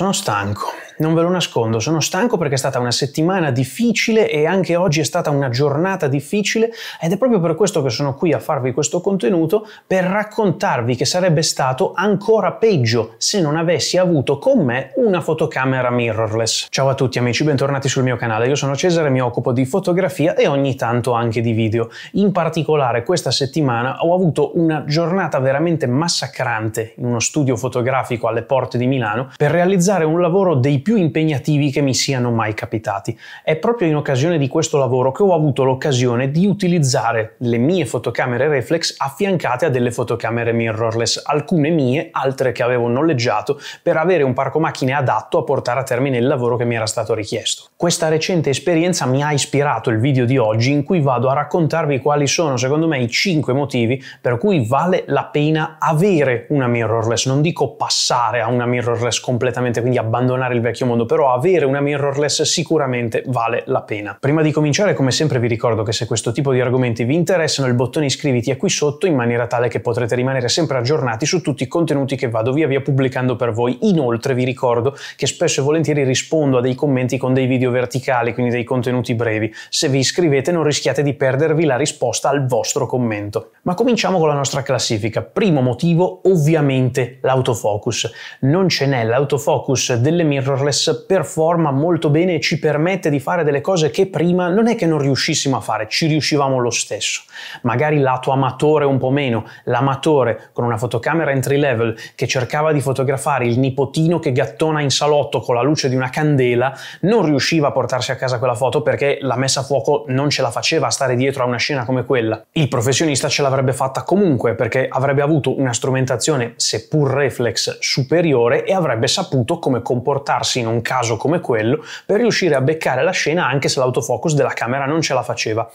Sono stanco non ve lo nascondo, sono stanco perché è stata una settimana difficile e anche oggi è stata una giornata difficile ed è proprio per questo che sono qui a farvi questo contenuto per raccontarvi che sarebbe stato ancora peggio se non avessi avuto con me una fotocamera mirrorless. Ciao a tutti amici, bentornati sul mio canale. Io sono Cesare, mi occupo di fotografia e ogni tanto anche di video. In particolare questa settimana ho avuto una giornata veramente massacrante in uno studio fotografico alle porte di Milano per realizzare un lavoro dei più più impegnativi che mi siano mai capitati. È proprio in occasione di questo lavoro che ho avuto l'occasione di utilizzare le mie fotocamere reflex affiancate a delle fotocamere mirrorless, alcune mie, altre che avevo noleggiato, per avere un parco macchine adatto a portare a termine il lavoro che mi era stato richiesto. Questa recente esperienza mi ha ispirato il video di oggi in cui vado a raccontarvi quali sono secondo me i 5 motivi per cui vale la pena avere una mirrorless, non dico passare a una mirrorless completamente, quindi abbandonare il vecchio vecchio mondo, però avere una mirrorless sicuramente vale la pena. Prima di cominciare, come sempre, vi ricordo che se questo tipo di argomenti vi interessano, il bottone iscriviti è qui sotto in maniera tale che potrete rimanere sempre aggiornati su tutti i contenuti che vado via via pubblicando per voi. Inoltre vi ricordo che spesso e volentieri rispondo a dei commenti con dei video verticali, quindi dei contenuti brevi. Se vi iscrivete non rischiate di perdervi la risposta al vostro commento. Ma cominciamo con la nostra classifica. Primo motivo, ovviamente l'autofocus. Non ce n'è l'autofocus delle mirrorless WordPress performa molto bene e ci permette di fare delle cose che prima non è che non riuscissimo a fare, ci riuscivamo lo stesso. Magari lato amatore un po' meno, l'amatore con una fotocamera entry level che cercava di fotografare il nipotino che gattona in salotto con la luce di una candela, non riusciva a portarsi a casa quella foto perché la messa a fuoco non ce la faceva a stare dietro a una scena come quella. Il professionista ce l'avrebbe fatta comunque perché avrebbe avuto una strumentazione seppur reflex superiore e avrebbe saputo come comportarsi in un caso come quello per riuscire a beccare la scena anche se l'autofocus della camera non ce la faceva.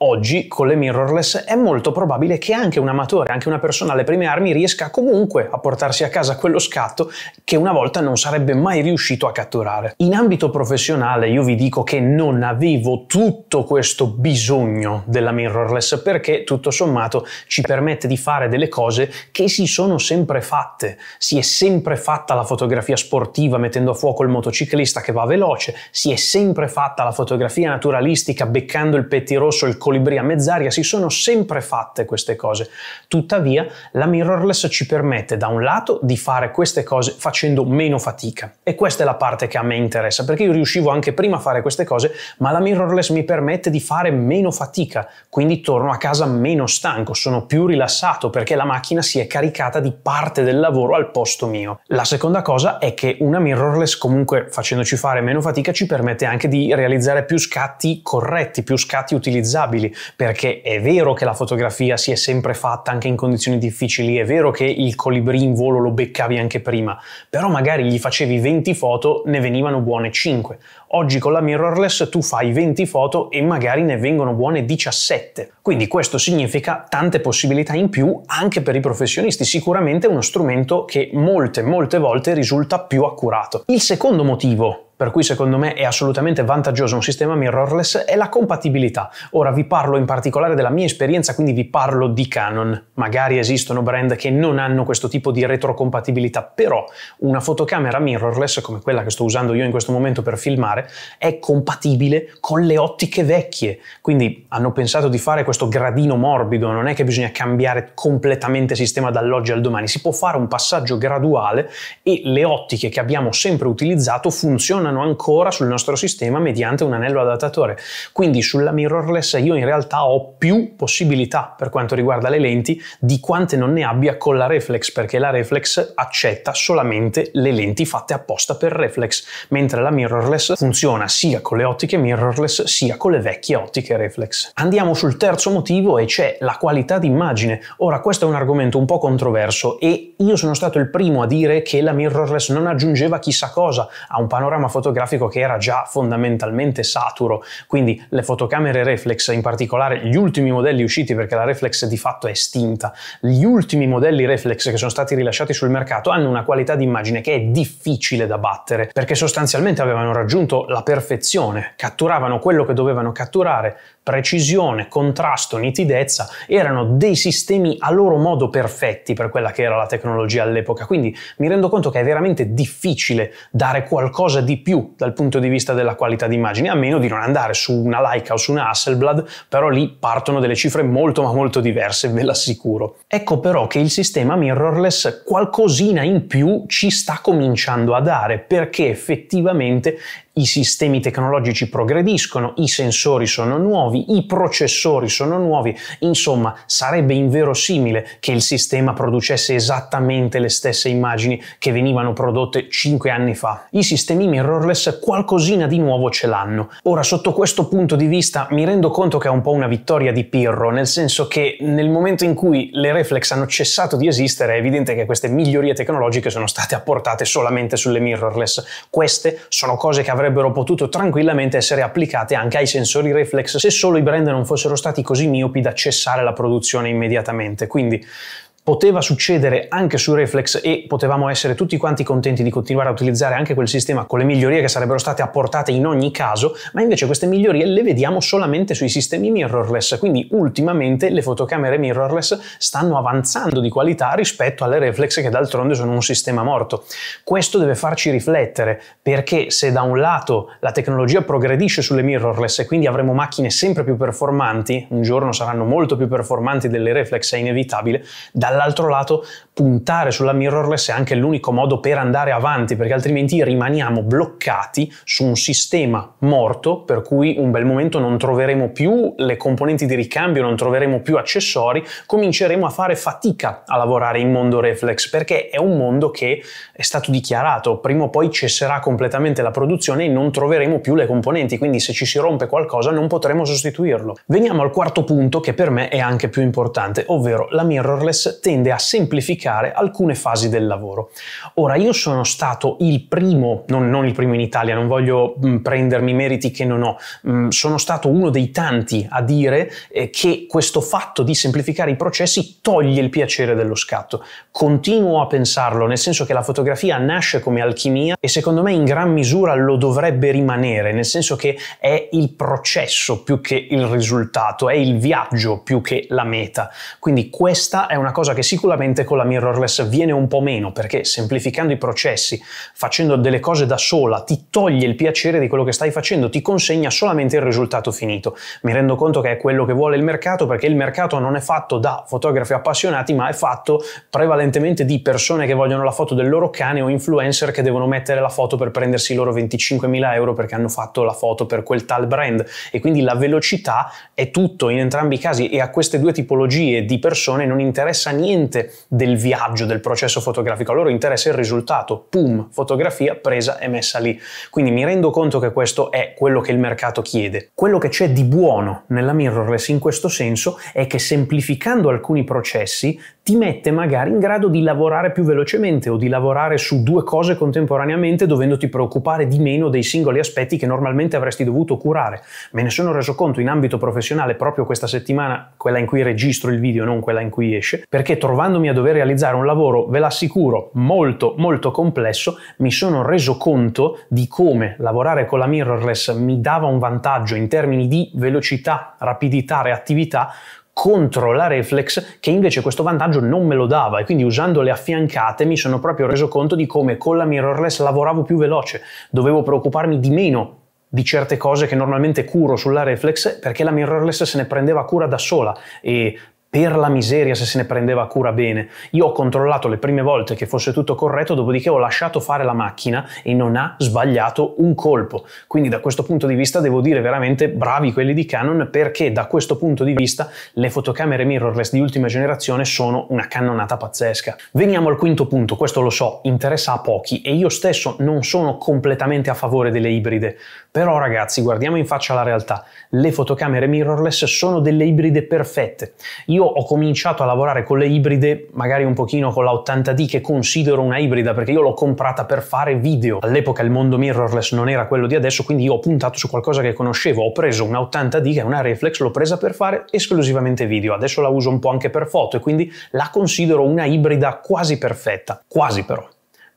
Oggi con le mirrorless è molto probabile che anche un amatore, anche una persona alle prime armi riesca comunque a portarsi a casa quello scatto che una volta non sarebbe mai riuscito a catturare. In ambito professionale io vi dico che non avevo tutto questo bisogno della mirrorless perché tutto sommato ci permette di fare delle cose che si sono sempre fatte. Si è sempre fatta la fotografia sportiva mettendo a fuoco il motociclista che va veloce, si è sempre fatta la fotografia naturalistica beccando il pettirosso, il colibri a mezz'aria, si sono sempre fatte queste cose. Tuttavia la mirrorless ci permette da un lato di fare queste cose facendo meno fatica e questa è la parte che a me interessa perché io riuscivo anche prima a fare queste cose ma la mirrorless mi permette di fare meno fatica, quindi torno a casa meno stanco, sono più rilassato perché la macchina si è caricata di parte del lavoro al posto mio. La seconda cosa è che una mirrorless comunque facendoci fare meno fatica ci permette anche di realizzare più scatti corretti, più scatti utilizzabili variabili, perché è vero che la fotografia si è sempre fatta anche in condizioni difficili, è vero che il colibrì in volo lo beccavi anche prima, però magari gli facevi 20 foto, ne venivano buone 5. Oggi con la mirrorless tu fai 20 foto e magari ne vengono buone 17. Quindi questo significa tante possibilità in più anche per i professionisti, sicuramente uno strumento che molte molte volte risulta più accurato. Il secondo motivo per cui secondo me è assolutamente vantaggioso un sistema mirrorless, è la compatibilità. Ora vi parlo in particolare della mia esperienza, quindi vi parlo di Canon. Magari esistono brand che non hanno questo tipo di retrocompatibilità, però una fotocamera mirrorless, come quella che sto usando io in questo momento per filmare, è compatibile con le ottiche vecchie. Quindi hanno pensato di fare questo gradino morbido, non è che bisogna cambiare completamente sistema dall'oggi al domani, si può fare un passaggio graduale e le ottiche che abbiamo sempre utilizzato funzionano funzionano ancora sul nostro sistema mediante un anello adattatore. Quindi sulla mirrorless io in realtà ho più possibilità per quanto riguarda le lenti di quante non ne abbia con la reflex, perché la reflex accetta solamente le lenti fatte apposta per reflex, mentre la mirrorless funziona sia con le ottiche mirrorless sia con le vecchie ottiche reflex. Andiamo sul terzo motivo e c'è cioè la qualità d'immagine. Ora questo è un argomento un po' controverso e io sono stato il primo a dire che la mirrorless non aggiungeva chissà cosa a un panorama fotografico che era già fondamentalmente saturo, quindi le fotocamere reflex, in particolare gli ultimi modelli usciti perché la reflex di fatto è estinta, gli ultimi modelli reflex che sono stati rilasciati sul mercato hanno una qualità di immagine che è difficile da battere perché sostanzialmente avevano raggiunto la perfezione, catturavano quello che dovevano catturare, precisione, contrasto, nitidezza, erano dei sistemi a loro modo perfetti per quella che era la tecnologia all'epoca, quindi mi rendo conto che è veramente difficile dare qualcosa di più dal punto di vista della qualità d'immagine, a meno di non andare su una Leica o su una Hasselblad, però lì partono delle cifre molto ma molto diverse, ve l'assicuro. Ecco però che il sistema mirrorless qualcosina in più ci sta cominciando a dare, perché effettivamente i sistemi tecnologici progrediscono, i sensori sono nuovi, i processori sono nuovi, insomma sarebbe inverosimile che il sistema producesse esattamente le stesse immagini che venivano prodotte 5 anni fa. I sistemi mirrorless qualcosina di nuovo ce l'hanno. Ora sotto questo punto di vista mi rendo conto che è un po' una vittoria di Pirro, nel senso che nel momento in cui le reflex hanno cessato di esistere è evidente che queste migliorie tecnologiche sono state apportate solamente sulle mirrorless. Queste sono cose che avrebbero avrebbero potuto tranquillamente essere applicate anche ai sensori reflex se solo i brand non fossero stati così miopi da cessare la produzione immediatamente. Quindi poteva succedere anche su Reflex e potevamo essere tutti quanti contenti di continuare a utilizzare anche quel sistema con le migliorie che sarebbero state apportate in ogni caso, ma invece queste migliorie le vediamo solamente sui sistemi mirrorless, quindi ultimamente le fotocamere mirrorless stanno avanzando di qualità rispetto alle Reflex che d'altronde sono un sistema morto. Questo deve farci riflettere, perché se da un lato la tecnologia progredisce sulle mirrorless e quindi avremo macchine sempre più performanti, un giorno saranno molto più performanti delle Reflex, è inevitabile, dall'altro dall'altro lato puntare sulla mirrorless è anche l'unico modo per andare avanti, perché altrimenti rimaniamo bloccati su un sistema morto, per cui un bel momento non troveremo più le componenti di ricambio, non troveremo più accessori, cominceremo a fare fatica a lavorare in mondo reflex, perché è un mondo che è stato dichiarato, prima o poi cesserà completamente la produzione e non troveremo più le componenti, quindi se ci si rompe qualcosa non potremo sostituirlo. Veniamo al quarto punto che per me è anche più importante, ovvero la mirrorless tende a semplificare alcune fasi del lavoro. Ora, io sono stato il primo, non, non il primo in Italia, non voglio mh, mm, prendermi meriti che non ho, mh, mm, sono stato uno dei tanti a dire eh, che questo fatto di semplificare i processi toglie il piacere dello scatto. Continuo a pensarlo, nel senso che la fotografia nasce come alchimia e secondo me in gran misura lo dovrebbe rimanere, nel senso che è il processo più che il risultato, è il viaggio più che la meta. Quindi questa è una cosa che sicuramente con la mirrorless viene un po' meno perché semplificando i processi, facendo delle cose da sola, ti toglie il piacere di quello che stai facendo, ti consegna solamente il risultato finito. Mi rendo conto che è quello che vuole il mercato perché il mercato non è fatto da fotografi appassionati ma è fatto prevalentemente di persone che vogliono la foto del loro cane o influencer che devono mettere la foto per prendersi i loro 25.000 euro perché hanno fatto la foto per quel tal brand e quindi la velocità è tutto in entrambi i casi e a queste due tipologie di persone non interessa niente del viaggio, del processo fotografico, a loro interessa il risultato, pum, fotografia presa e messa lì. Quindi mi rendo conto che questo è quello che il mercato chiede. Quello che c'è di buono nella mirrorless in questo senso è che semplificando alcuni processi ti mette magari in grado di lavorare più velocemente o di lavorare su due cose contemporaneamente dovendoti preoccupare di meno dei singoli aspetti che normalmente avresti dovuto curare. Me ne sono reso conto in ambito professionale proprio questa settimana, quella in cui registro il video, non quella in cui esce, perché trovandomi a dover realizzare un lavoro, ve l'assicuro, molto molto complesso, mi sono reso conto di come lavorare con la mirrorless mi dava un vantaggio in termini di velocità, rapidità, reattività contro la reflex che invece questo vantaggio non me lo dava e quindi usando le affiancate mi sono proprio reso conto di come con la mirrorless lavoravo più veloce, dovevo preoccuparmi di meno di certe cose che normalmente curo sulla reflex perché la mirrorless se ne prendeva cura da sola e per la miseria se se ne prendeva cura bene. Io ho controllato le prime volte che fosse tutto corretto, dopodiché ho lasciato fare la macchina e non ha sbagliato un colpo. Quindi da questo punto di vista devo dire veramente bravi quelli di Canon perché da questo punto di vista le fotocamere mirrorless di ultima generazione sono una cannonata pazzesca. Veniamo al quinto punto, questo lo so, interessa a pochi e io stesso non sono completamente a favore delle ibride, però ragazzi guardiamo in faccia la realtà, le fotocamere mirrorless sono delle ibride perfette. Io ho cominciato a lavorare con le ibride, magari un pochino con la 80D che considero una ibrida perché io l'ho comprata per fare video. All'epoca il mondo mirrorless non era quello di adesso, quindi io ho puntato su qualcosa che conoscevo. Ho preso una 80D che è una reflex, l'ho presa per fare esclusivamente video. Adesso la uso un po' anche per foto e quindi la considero una ibrida quasi perfetta. Quasi però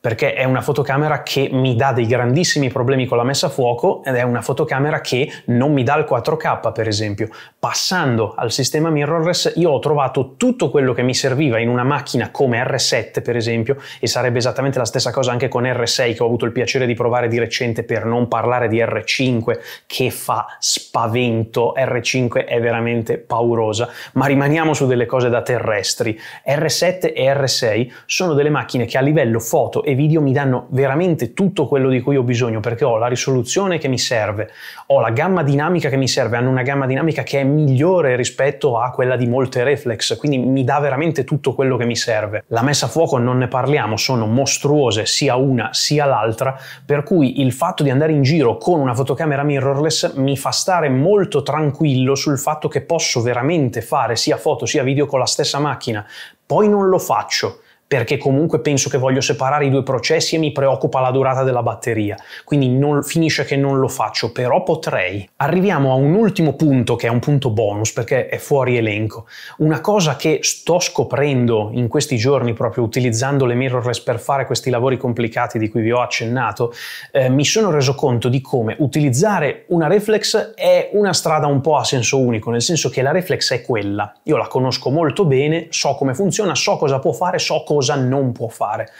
perché è una fotocamera che mi dà dei grandissimi problemi con la messa a fuoco ed è una fotocamera che non mi dà il 4K per esempio, passando al sistema mirrorless io ho trovato tutto quello che mi serviva in una macchina come R7 per esempio e sarebbe esattamente la stessa cosa anche con R6 che ho avuto il piacere di provare di recente per non parlare di R5 che fa spavento R5 è veramente paurosa ma rimaniamo su delle cose da terrestri R7 e R6 sono delle macchine che a livello foto e video mi danno veramente tutto quello di cui ho bisogno perché ho la risoluzione che mi serve ho la gamma dinamica che mi serve hanno una gamma dinamica che è migliore rispetto a quella di molte reflex, quindi mi dà veramente tutto quello che mi serve. La messa a fuoco non ne parliamo, sono mostruose sia una sia l'altra, per cui il fatto di andare in giro con una fotocamera mirrorless mi fa stare molto tranquillo sul fatto che posso veramente fare sia foto sia video con la stessa macchina. Poi non lo faccio perché comunque penso che voglio separare i due processi e mi preoccupa la durata della batteria, quindi non, finisce che non lo faccio, però potrei. Arriviamo a un ultimo punto che è un punto bonus perché è fuori elenco, una cosa che sto scoprendo in questi giorni proprio utilizzando le mirrorless per fare questi lavori complicati di cui vi ho accennato, eh, mi sono reso conto di come utilizzare una reflex è una strada un po' a senso unico, nel senso che la reflex è quella, io la conosco molto bene, so come funziona, so cosa può fare, so cosa cosa non può fare.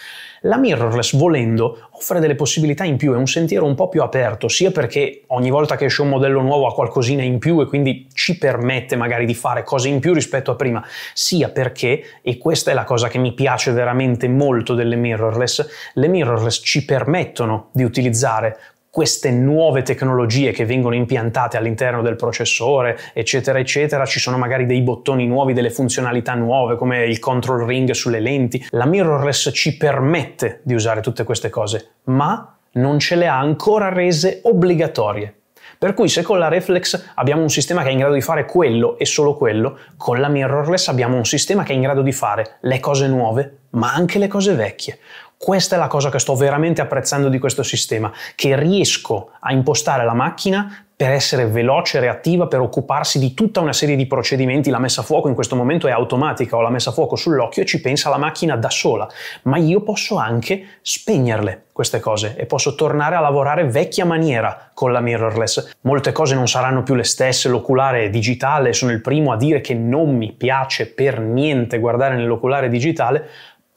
La mirrorless, volendo, offre delle possibilità in più, è un sentiero un po' più aperto, sia perché ogni volta che esce un modello nuovo ha qualcosina in più e quindi ci permette magari di fare cose in più rispetto a prima, sia perché, e questa è la cosa che mi piace veramente molto delle mirrorless, le mirrorless ci permettono di utilizzare queste nuove tecnologie che vengono impiantate all'interno del processore, eccetera, eccetera, ci sono magari dei bottoni nuovi, delle funzionalità nuove come il control ring sulle lenti. La mirrorless ci permette di usare tutte queste cose, ma non ce le ha ancora rese obbligatorie. Per cui se con la reflex abbiamo un sistema che è in grado di fare quello e solo quello, con la mirrorless abbiamo un sistema che è in grado di fare le cose nuove, ma anche le cose vecchie. Questa è la cosa che sto veramente apprezzando di questo sistema, che riesco a impostare la macchina per essere veloce, reattiva, per occuparsi di tutta una serie di procedimenti. La messa a fuoco in questo momento è automatica, ho la messa a fuoco sull'occhio e ci pensa la macchina da sola, ma io posso anche spegnerle queste cose e posso tornare a lavorare vecchia maniera con la mirrorless. Molte cose non saranno più le stesse, l'oculare digitale, sono il primo a dire che non mi piace per niente guardare nell'oculare digitale,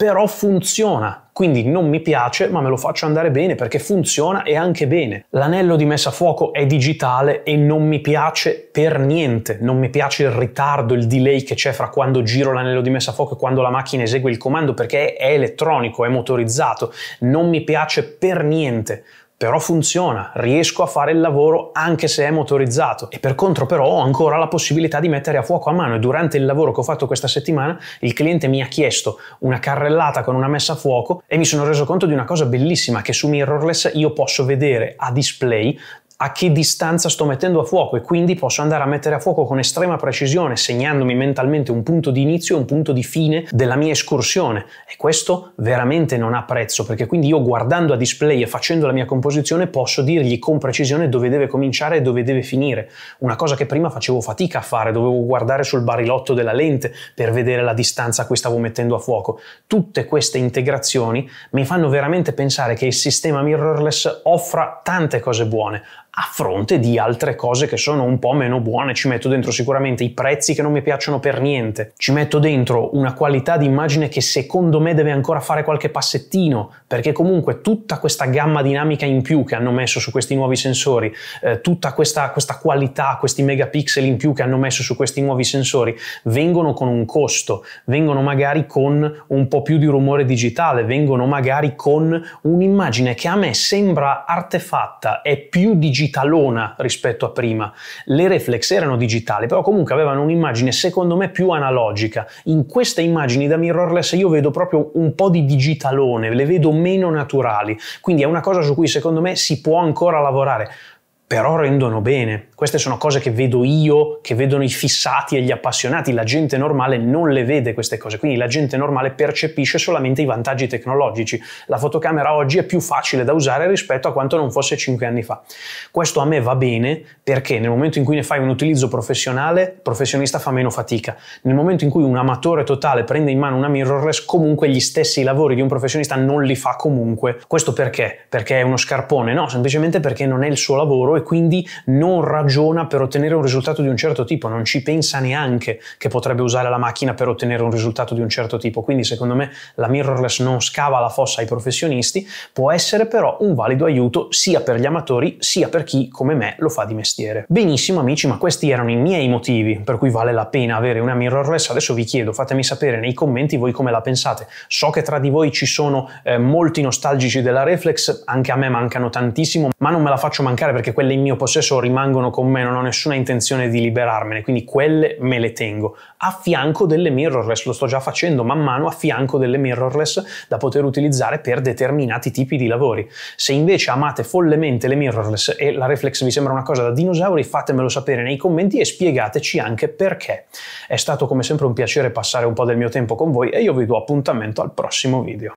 però funziona. Quindi non mi piace, ma me lo faccio andare bene perché funziona e anche bene. L'anello di messa a fuoco è digitale e non mi piace per niente. Non mi piace il ritardo, il delay che c'è fra quando giro l'anello di messa a fuoco e quando la macchina esegue il comando perché è elettronico, è motorizzato. Non mi piace per niente però funziona, riesco a fare il lavoro anche se è motorizzato e per contro però ho ancora la possibilità di mettere a fuoco a mano e durante il lavoro che ho fatto questa settimana il cliente mi ha chiesto una carrellata con una messa a fuoco e mi sono reso conto di una cosa bellissima che su mirrorless io posso vedere a display a che distanza sto mettendo a fuoco e quindi posso andare a mettere a fuoco con estrema precisione, segnandomi mentalmente un punto di inizio e un punto di fine della mia escursione. E questo veramente non ha prezzo, perché quindi io guardando a display e facendo la mia composizione posso dirgli con precisione dove deve cominciare e dove deve finire. Una cosa che prima facevo fatica a fare, dovevo guardare sul barilotto della lente per vedere la distanza a cui stavo mettendo a fuoco. Tutte queste integrazioni mi fanno veramente pensare che il sistema mirrorless offra tante cose buone, a fronte di altre cose che sono un po' meno buone. Ci metto dentro sicuramente i prezzi che non mi piacciono per niente, ci metto dentro una qualità di immagine che secondo me deve ancora fare qualche passettino, perché comunque tutta questa gamma dinamica in più che hanno messo su questi nuovi sensori, eh, tutta questa, questa qualità, questi megapixel in più che hanno messo su questi nuovi sensori, vengono con un costo, vengono magari con un po' più di rumore digitale, vengono magari con un'immagine che a me sembra artefatta, è più digitale digitalona rispetto a prima. Le reflex erano digitali, però comunque avevano un'immagine secondo me più analogica. In queste immagini da mirrorless io vedo proprio un po' di digitalone, le vedo meno naturali, quindi è una cosa su cui secondo me si può ancora lavorare però rendono bene. Queste sono cose che vedo io, che vedono i fissati e gli appassionati, la gente normale non le vede queste cose, quindi la gente normale percepisce solamente i vantaggi tecnologici. La fotocamera oggi è più facile da usare rispetto a quanto non fosse 5 anni fa. Questo a me va bene perché nel momento in cui ne fai un utilizzo professionale, il professionista fa meno fatica. Nel momento in cui un amatore totale prende in mano una mirrorless, comunque gli stessi lavori di un professionista non li fa comunque. Questo perché? Perché è uno scarpone? No, semplicemente perché non è il suo lavoro e quindi non ragiona per ottenere un risultato di un certo tipo, non ci pensa neanche che potrebbe usare la macchina per ottenere un risultato di un certo tipo. Quindi secondo me la mirrorless non scava la fossa ai professionisti, può essere però un valido aiuto sia per gli amatori sia per chi come me lo fa di mestiere. Benissimo amici, ma questi erano i miei motivi per cui vale la pena avere una mirrorless. Adesso vi chiedo, fatemi sapere nei commenti voi come la pensate. So che tra di voi ci sono eh, molti nostalgici della reflex, anche a me mancano tantissimo, ma non me la faccio mancare perché quella quelle in mio possesso rimangono con me, non ho nessuna intenzione di liberarmene, quindi quelle me le tengo. A fianco delle mirrorless, lo sto già facendo man mano, a fianco delle mirrorless da poter utilizzare per determinati tipi di lavori. Se invece amate follemente le mirrorless e la reflex vi sembra una cosa da dinosauri, fatemelo sapere nei commenti e spiegateci anche perché. È stato come sempre un piacere passare un po' del mio tempo con voi e io vi do appuntamento al prossimo video.